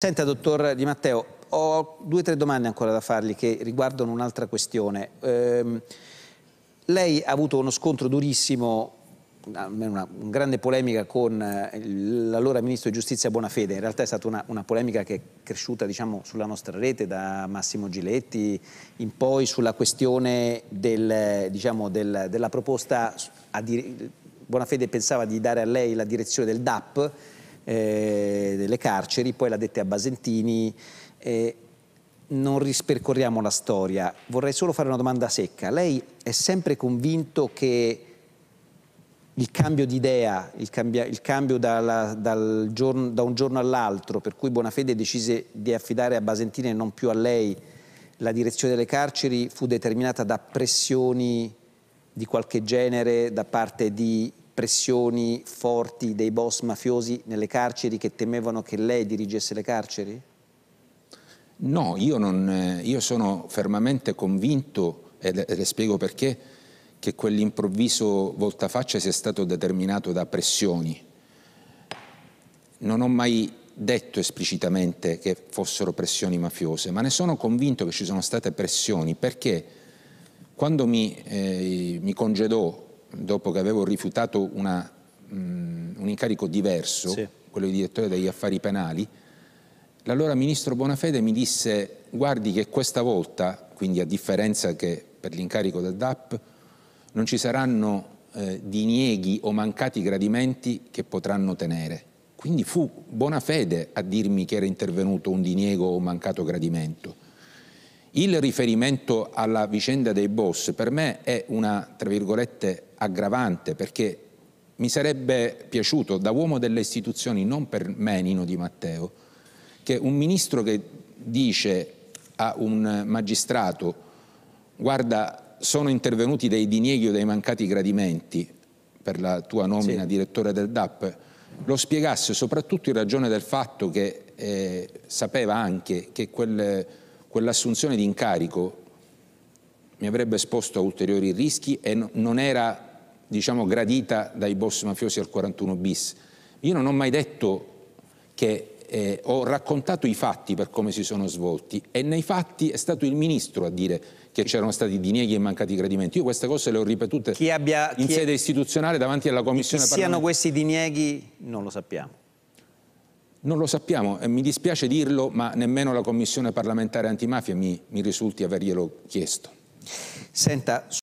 Senta, dottor Di Matteo, ho due o tre domande ancora da fargli che riguardano un'altra questione. Eh, lei ha avuto uno scontro durissimo, una, una grande polemica con eh, l'allora Ministro di Giustizia Bonafede. In realtà è stata una, una polemica che è cresciuta diciamo, sulla nostra rete da Massimo Giletti in poi sulla questione del, diciamo, del, della proposta. Bonafede pensava di dare a lei la direzione del DAP eh, delle carceri, poi l'ha detta a Basentini. Eh, non rispercorriamo la storia, vorrei solo fare una domanda secca. Lei è sempre convinto che il cambio di idea, il, cambia, il cambio dalla, giorno, da un giorno all'altro, per cui Bonafede decise di affidare a Basentini e non più a lei la direzione delle carceri, fu determinata da pressioni di qualche genere da parte di pressioni forti dei boss mafiosi nelle carceri che temevano che lei dirigesse le carceri? No, io, non, eh, io sono fermamente convinto, e le, spiego perché, che quell'improvviso voltafaccia sia stato determinato da pressioni. Non ho mai detto esplicitamente che fossero pressioni mafiose, ma ne sono convinto che ci sono state pressioni perché quando mi, eh, mi congedò dopo che avevo rifiutato una, um, un incarico diverso, sì. quello di direttore degli affari penali, l'allora ministro Bonafede mi disse guardi che questa volta, quindi a differenza che per l'incarico del DAP, non ci saranno eh, dinieghi o mancati gradimenti che potranno tenere. Quindi fu Bonafede a dirmi che era intervenuto un diniego o un mancato gradimento. Il riferimento alla vicenda dei boss per me è una, tra virgolette, aggravante perché mi sarebbe piaciuto, da uomo delle istituzioni, non per me Nino Di Matteo, che un ministro che dice a un magistrato guarda sono intervenuti dei dinieghi o dei mancati gradimenti per la tua nomina sì. direttore del DAP, lo spiegasse soprattutto in ragione del fatto che eh, sapeva anche che quel quell'assunzione di incarico mi avrebbe esposto a ulteriori rischi e non era diciamo, gradita dai boss mafiosi al 41 bis. Io non ho mai detto che eh, ho raccontato i fatti per come si sono svolti e nei fatti è stato il ministro a dire che c'erano stati dinieghi e mancati gradimenti. Io queste cose le ho ripetute abbia, in sede è, istituzionale davanti alla Commissione parlamentare. Chi siano questi dinieghi non lo sappiamo. Non lo sappiamo, e mi dispiace dirlo, ma nemmeno la Commissione parlamentare antimafia mi, mi risulti averglielo chiesto. Senta,